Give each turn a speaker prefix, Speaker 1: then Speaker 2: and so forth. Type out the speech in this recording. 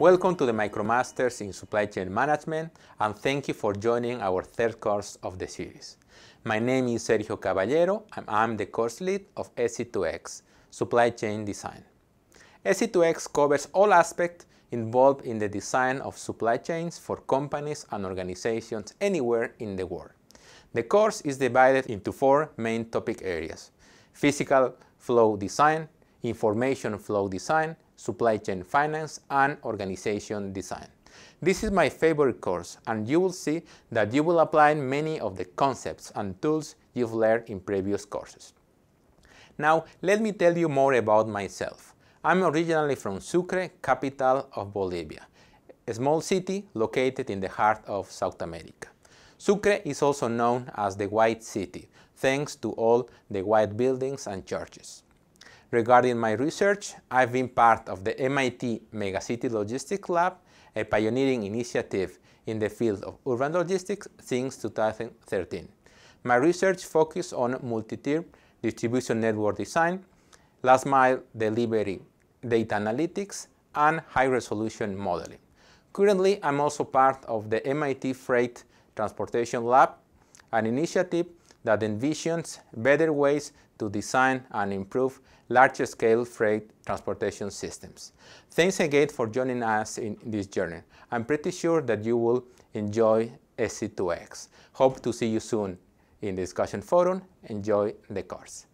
Speaker 1: Welcome to the MicroMasters in Supply Chain Management and thank you for joining our third course of the series. My name is Sergio Caballero and I'm the course lead of SE2X, Supply Chain Design. SE2X covers all aspects involved in the design of supply chains for companies and organizations anywhere in the world. The course is divided into four main topic areas, physical flow design, information flow design, supply chain finance, and organization design. This is my favorite course, and you will see that you will apply many of the concepts and tools you've learned in previous courses. Now, let me tell you more about myself. I'm originally from Sucre, capital of Bolivia, a small city located in the heart of South America. Sucre is also known as the White City, thanks to all the white buildings and churches. Regarding my research, I've been part of the MIT Megacity Logistics Lab, a pioneering initiative in the field of urban logistics since 2013. My research focuses on multi-tier distribution network design, last mile delivery data analytics, and high-resolution modeling. Currently, I'm also part of the MIT Freight Transportation Lab, an initiative that envisions better ways to design and improve large-scale freight transportation systems. Thanks again for joining us in this journey. I'm pretty sure that you will enjoy SC2X. Hope to see you soon in the discussion forum. Enjoy the course.